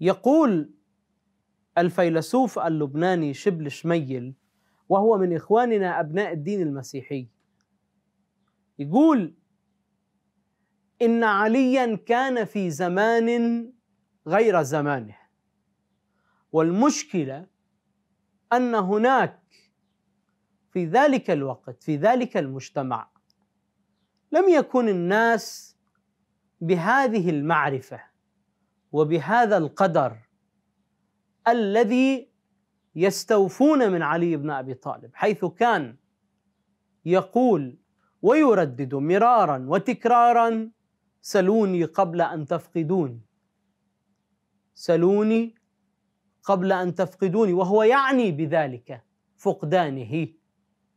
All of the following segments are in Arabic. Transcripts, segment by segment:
يقول الفيلسوف اللبناني شبل شميل وهو من إخواننا أبناء الدين المسيحي يقول إن عليا كان في زمان غير زمانه والمشكلة أن هناك في ذلك الوقت في ذلك المجتمع لم يكن الناس بهذه المعرفه وبهذا القدر الذي يستوفون من علي بن ابي طالب حيث كان يقول ويردد مرارا وتكرارا سلوني قبل ان تفقدوني سلوني قبل ان تفقدوني وهو يعني بذلك فقدانه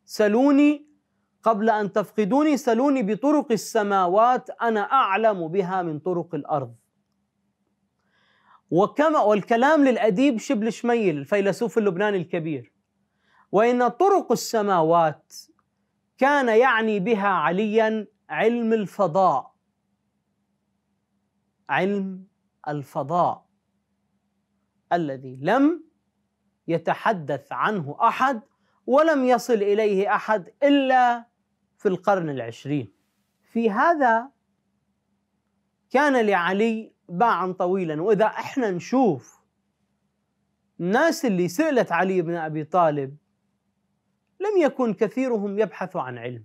سلوني قبل ان تفقدوني سلوني بطرق السماوات انا اعلم بها من طرق الارض وكما والكلام للأديب شبل شميل الفيلسوف اللبناني الكبير وإن طرق السماوات كان يعني بها عليا علم الفضاء علم الفضاء الذي لم يتحدث عنه أحد ولم يصل إليه أحد إلا في القرن العشرين في هذا كان لعلي باعا طويلا واذا احنا نشوف الناس اللي سالت علي بن ابي طالب لم يكن كثيرهم يبحث عن علم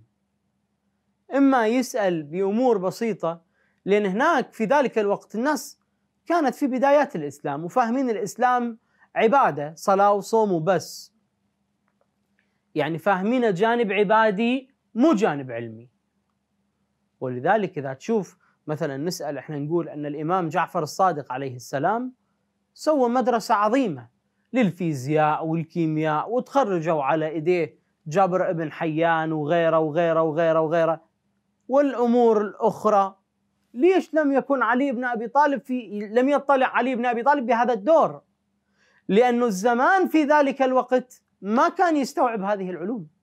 اما يسال بامور بسيطه لان هناك في ذلك الوقت الناس كانت في بدايات الاسلام وفاهمين الاسلام عباده صلاه وصوم وبس يعني فاهمين جانب عبادي مو جانب علمي ولذلك اذا تشوف مثلا نسال احنا نقول ان الامام جعفر الصادق عليه السلام سوى مدرسه عظيمه للفيزياء والكيمياء وتخرجوا على ايديه جابر ابن حيان وغيره وغيره وغيره وغيره والامور الاخرى ليش لم يكن علي بن ابي طالب في لم يطلع علي بن ابي طالب بهذا الدور؟ لأن الزمان في ذلك الوقت ما كان يستوعب هذه العلوم